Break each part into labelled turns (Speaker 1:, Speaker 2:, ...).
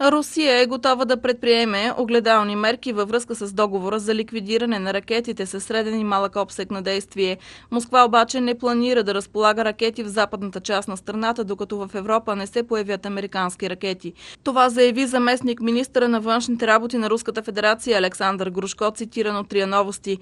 Speaker 1: Русия е готова да предприеме огледални мерки във връзка с договора за ликвидиране на ракетите със среден и малък обсек на действие. Москва обаче не планира да разполага ракети в западната част на страната, докато в Европа не се появят американски ракети. Това заяви заместник министра на външните работи на Руската федерация Александър Грушко, цитиран от Трия новости.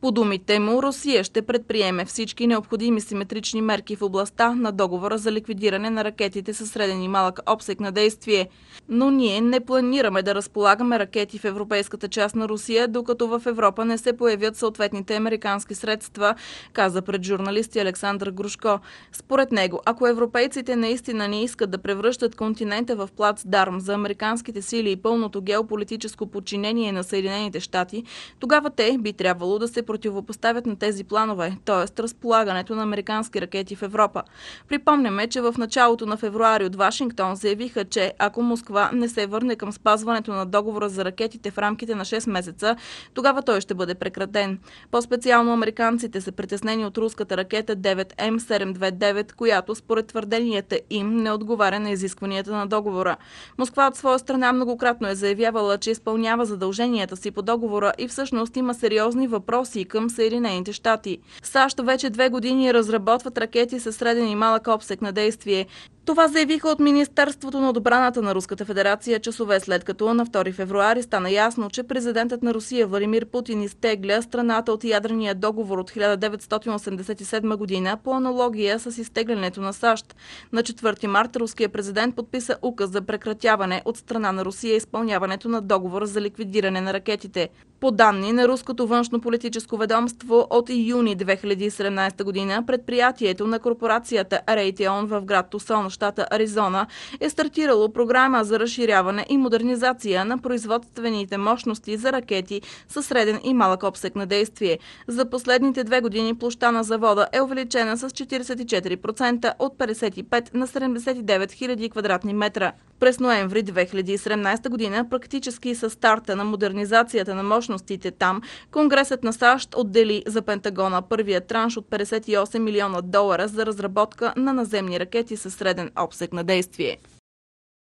Speaker 1: По думите му, Русия ще предприеме всички необходими симетрични мерки в областта на договора за ликвидиране на ракетите със среден и малък обсек на действие. Но ние не планираме да разполагаме ракети в европейската част на Русия, докато в Европа не се появят съответните американски средства, каза пред журналисти Александър Грушко. Според него, ако европейците наистина не искат да превръщат континента в плац дарм за американските сили и пълното геополитическо подчинение на Съединените щати, тогава те би трябвало да се противопоставят на тези планове, т.е. разполагането на американски ракети в Европа. Припомняме, че в началото на февруари от Вашингтон заявиха, че ако Москва не се върне към спазването на договора за ракетите в рамките на 6 месеца, тогава той ще бъде прекратен. По-специално американците са притеснени от руската ракета 9М729, която според твърденията им не отговаря на изискванията на договора. Москва от своя страна многократно е заявявала, че изпълнява задълженията си по договора и всъщност има сериозни въпроси мисии към Съединените щати. САЩ вече две години разработват ракети със среден и малък обсек на действие. Това заявиха от Министерството на отбраната на Руската федерация часове след като на 2 февруари стана ясно, че президентът на Русия Валимир Путин изтегля страната от ядрения договор от 1987 година по аналогия с изтеглянето на САЩ. На 4 март руският президент подписа указ за прекратяване от страна на Русия изпълняването на договора за ликвидиране на ракетите. По данни на Руското външно политическо юридическо ведомство от юни 2017 година предприятието на корпорацията Raytheon в град Тусон, щата Аризона, е стартирало програма за разширяване и модернизация на производствените мощности за ракети със среден и малък обсек на действие. За последните две години площа на завода е увеличена с 44% от 55 на 79 000 квадратни метра. През ноември 2017 година, практически с старта на модернизацията на мощностите там, Конгресът на САЩ САЩ отдели за Пентагона първия транш от 58 милиона долара за разработка на наземни ракети със среден обсек на действие.